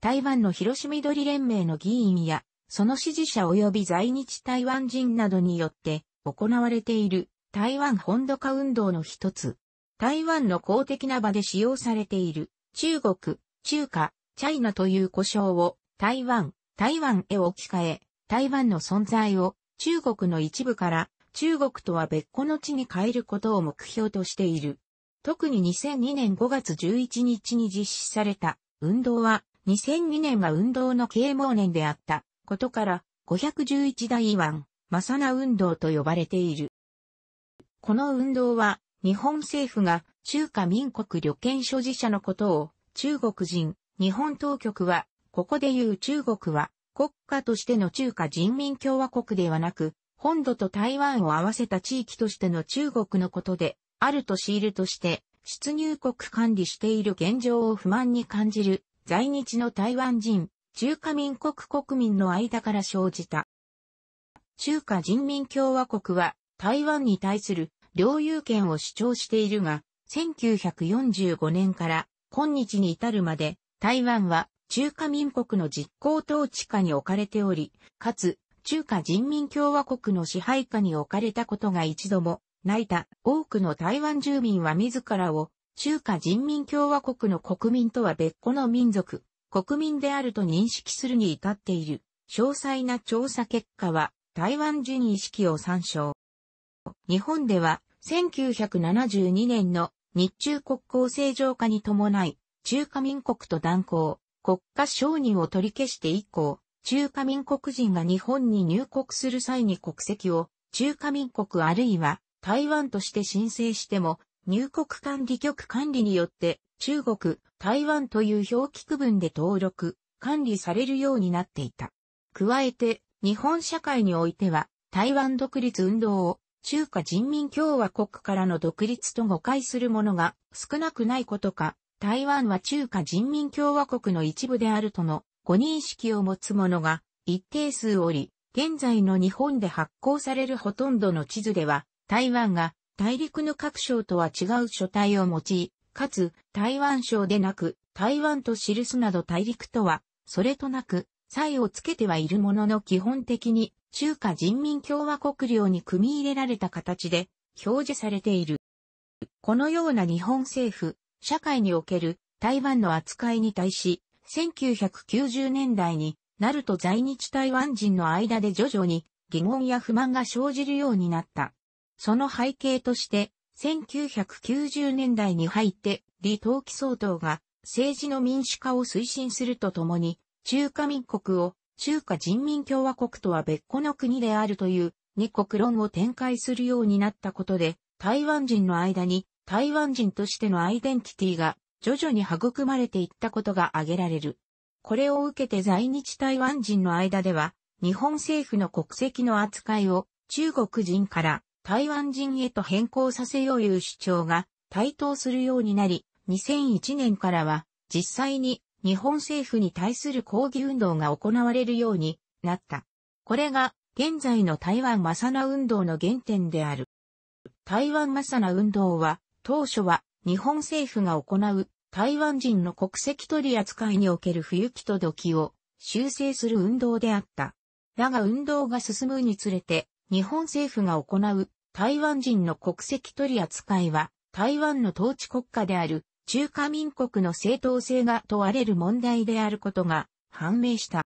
台湾の広島緑連盟の議員や、その支持者及び在日台湾人などによって行われている台湾本土化運動の一つ。台湾の公的な場で使用されている中国、中華、チャイナという呼称を台湾、台湾へ置き換え、台湾の存在を中国の一部から中国とは別個の地に変えることを目標としている。特に2002年5月11日に実施された運動は2002年が運動の啓蒙年であったことから、511大湾、マサナ運動と呼ばれている。この運動は、日本政府が中華民国旅券所持者のことを、中国人、日本当局は、ここで言う中国は、国家としての中華人民共和国ではなく、本土と台湾を合わせた地域としての中国のことで、あるとシールとして、出入国管理している現状を不満に感じる在日の台湾人、中華民国国民の間から生じた。中華人民共和国は台湾に対する領有権を主張しているが、1945年から今日に至るまで台湾は中華民国の実行統治下に置かれており、かつ中華人民共和国の支配下に置かれたことが一度も、泣いた多くの台湾住民は自らを中華人民共和国の国民とは別個の民族、国民であると認識するに至っている。詳細な調査結果は台湾人意識を参照。日本では1972年の日中国交正常化に伴い、中華民国と断交、国家承認を取り消して以降、中華民国人が日本に入国する際に国籍を中華民国あるいは台湾として申請しても入国管理局管理によって中国、台湾という表記区分で登録、管理されるようになっていた。加えて、日本社会においては、台湾独立運動を中華人民共和国からの独立と誤解する者が少なくないことか、台湾は中華人民共和国の一部であるとのご認識を持つ者が一定数おり、現在の日本で発行されるほとんどの地図では、台湾が大陸の各省とは違う書体を用い、かつ、台湾省でなく、台湾と記すなど大陸とは、それとなく、異をつけてはいるものの基本的に、中華人民共和国領に組み入れられた形で、表示されている。このような日本政府、社会における台湾の扱いに対し、1990年代になると在日台湾人の間で徐々に疑問や不満が生じるようになった。その背景として、1990年代に入って、李登輝総統が政治の民主化を推進するとともに、中華民国を中華人民共和国とは別個の国であるという二国論を展開するようになったことで、台湾人の間に台湾人としてのアイデンティティが徐々に育まれていったことが挙げられる。これを受けて在日台湾人の間では、日本政府の国籍の扱いを中国人から台湾人へと変更させよういう主張が台頭するようになり、2001年からは実際に日本政府に対する抗議運動が行われるようになった。これが現在の台湾マサナ運動の原点である。台湾マサナ運動は当初は日本政府が行う台湾人の国籍取り扱いにおける不行き届きを修正する運動であった。だが運動が進むにつれて日本政府が行う台湾人の国籍取り扱いは、台湾の統治国家である中華民国の正当性が問われる問題であることが判明した。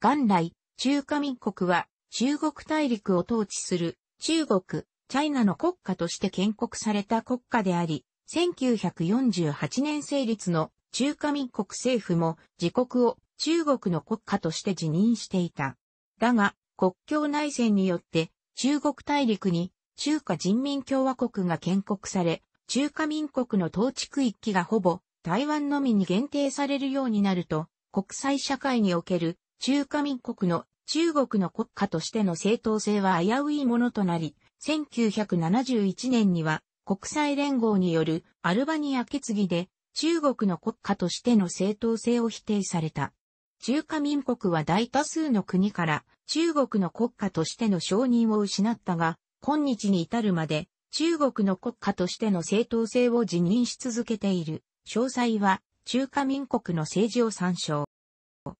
元来、中華民国は中国大陸を統治する中国、チャイナの国家として建国された国家であり、1948年成立の中華民国政府も自国を中国の国家として辞任していた。だが、国境内戦によって中国大陸に中華人民共和国が建国され、中華民国の統治区域がほぼ台湾のみに限定されるようになると、国際社会における中華民国の中国の国家としての正当性は危ういものとなり、1971年には国際連合によるアルバニア決議で中国の国家としての正当性を否定された。中華民国は大多数の国から中国の国家としての承認を失ったが、今日に至るまで中国の国家としての正当性を辞任し続けている。詳細は中華民国の政治を参照。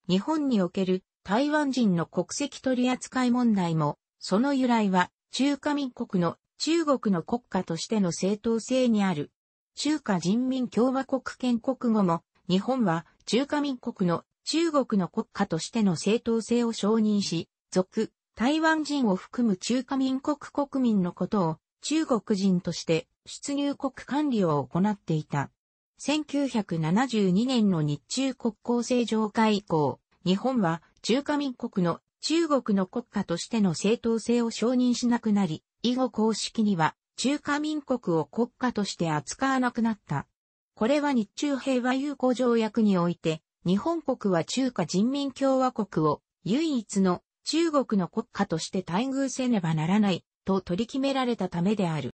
日本における台湾人の国籍取扱い問題も、その由来は中華民国の中国の国家としての正当性にある。中華人民共和国建国後も、日本は中華民国の中国の国家としての正当性を承認し、属、台湾人を含む中華民国国民のことを中国人として出入国管理を行っていた。1972年の日中国交正常化以降、日本は中華民国の中国の国家としての正当性を承認しなくなり、以後公式には中華民国を国家として扱わなくなった。これは日中平和友好条約において、日本国は中華人民共和国を唯一の中国の国家として待遇せねばならないと取り決められたためである。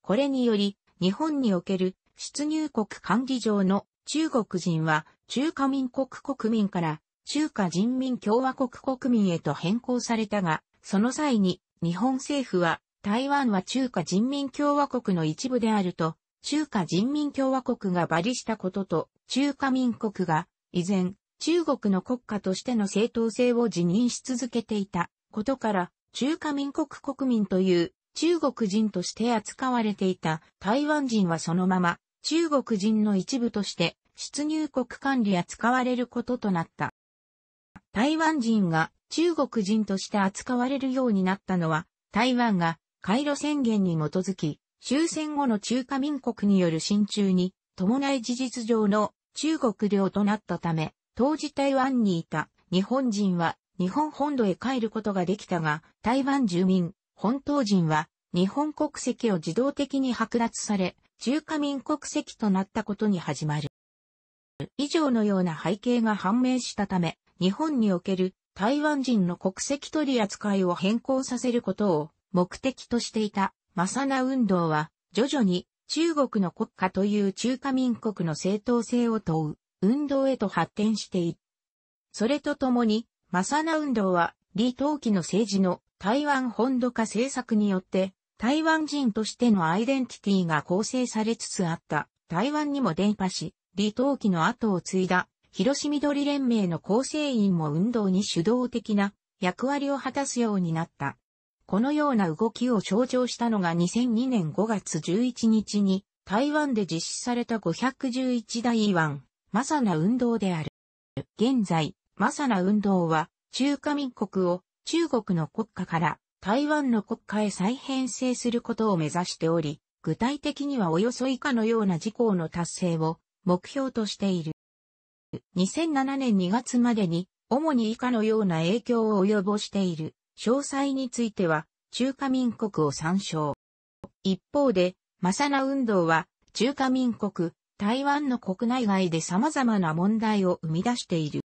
これにより、日本における出入国管理上の中国人は中華民国国民から中華人民共和国国民へと変更されたが、その際に日本政府は台湾は中華人民共和国の一部であると、中華人民共和国がバリしたことと中華民国が依然中国の国家としての正当性を自認し続けていたことから、中華民国国民という中国人として扱われていた台湾人はそのまま中国人の一部として出入国管理扱われることとなった。台湾人が中国人として扱われるようになったのは、台湾が回路宣言に基づき、終戦後の中華民国による親中に伴い事実上の中国領となったため、当時台湾にいた日本人は日本本土へ帰ることができたが、台湾住民、本島人は日本国籍を自動的に剥奪され、中華民国籍となったことに始まる。以上のような背景が判明したため、日本における台湾人の国籍取り扱いを変更させることを目的としていたマサナ運動は徐々に中国の国家という中華民国の正当性を問う運動へと発展していそれとともに、マサナ運動は、李登輝の政治の台湾本土化政策によって、台湾人としてのアイデンティティが構成されつつあった台湾にも伝播し、李登輝の後を継いだ広島緑連盟の構成員も運動に主導的な役割を果たすようになった。このような動きを象徴したのが2002年5月11日に台湾で実施された511台湾マサナ運動である。現在、マサナ運動は、中華民国を中国の国家から台湾の国家へ再編成することを目指しており、具体的にはおよそ以下のような事項の達成を目標としている。2007年2月までに、主に以下のような影響を及ぼしている。詳細については、中華民国を参照。一方で、マサナ運動は、中華民国、台湾の国内外で様々な問題を生み出している。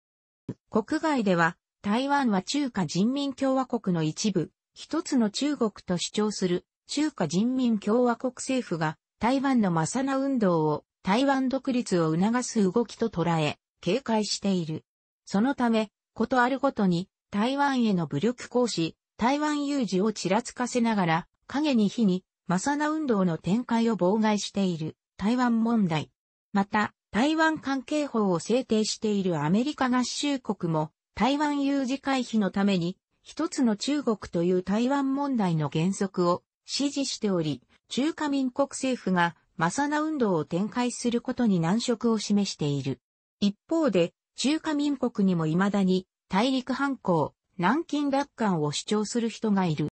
国外では、台湾は中華人民共和国の一部、一つの中国と主張する中華人民共和国政府が台湾のマサナ運動を台湾独立を促す動きと捉え、警戒している。そのため、ことあるごとに台湾への武力行使、台湾有事をちらつかせながら、影に火に、マサナ運動の展開を妨害している台湾問題。また、台湾関係法を制定しているアメリカ合衆国も、台湾有事回避のために、一つの中国という台湾問題の原則を支持しており、中華民国政府がマサナ運動を展開することに難色を示している。一方で、中華民国にも未だに大陸反抗、南京奪還を主張する人がいる。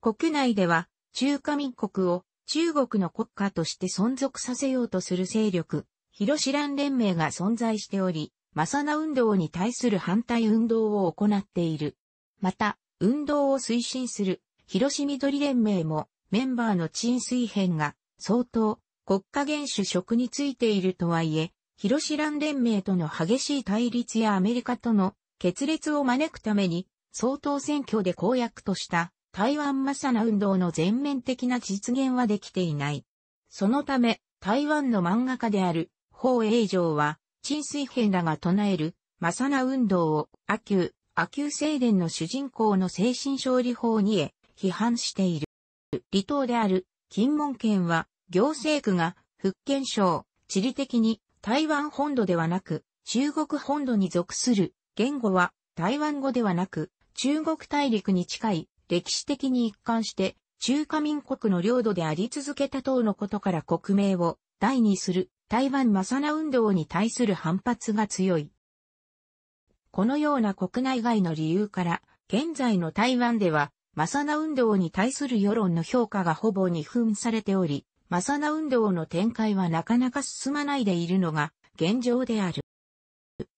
国内では中華民国を中国の国家として存続させようとする勢力、広島連盟が存在しており、マサナ運動に対する反対運動を行っている。また、運動を推進する、広島緑連盟も、メンバーの陳水編が、相当、国家元首職についているとはいえ、広島連盟との激しい対立やアメリカとの決裂を招くために、総統選挙で公約とした台湾マサナ運動の全面的な実現はできていない。そのため、台湾の漫画家である、法永城は、陳水平らが唱える、マサナ運動を、阿久、阿久聖伝の主人公の精神勝利法にへ、批判している。離島である、金門県は、行政区が、福建省、地理的に、台湾本土ではなく、中国本土に属する、言語は、台湾語ではなく、中国大陸に近い、歴史的に一貫して中華民国の領土であり続けた等のことから国名を第にする台湾マサナ運動に対する反発が強い。このような国内外の理由から、現在の台湾では、マサナ運動に対する世論の評価がほぼ二分されており、マサナ運動の展開はなかなか進まないでいるのが現状である。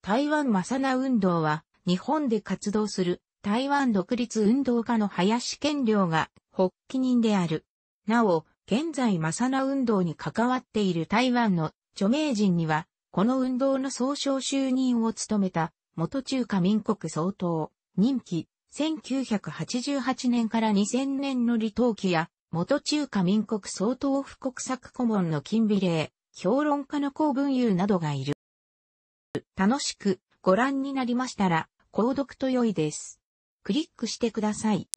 台湾マサナ運動は、日本で活動する台湾独立運動家の林健良が発起人である。なお、現在マサナ運動に関わっている台湾の著名人には、この運動の総称就任を務めた元中華民国総統、任期1988年から2000年の李登輝や、元中華民国総統府国策顧問の金美玲、評論家の公文優などがいる。楽しくご覧になりましたら、購読と良いです。クリックしてください。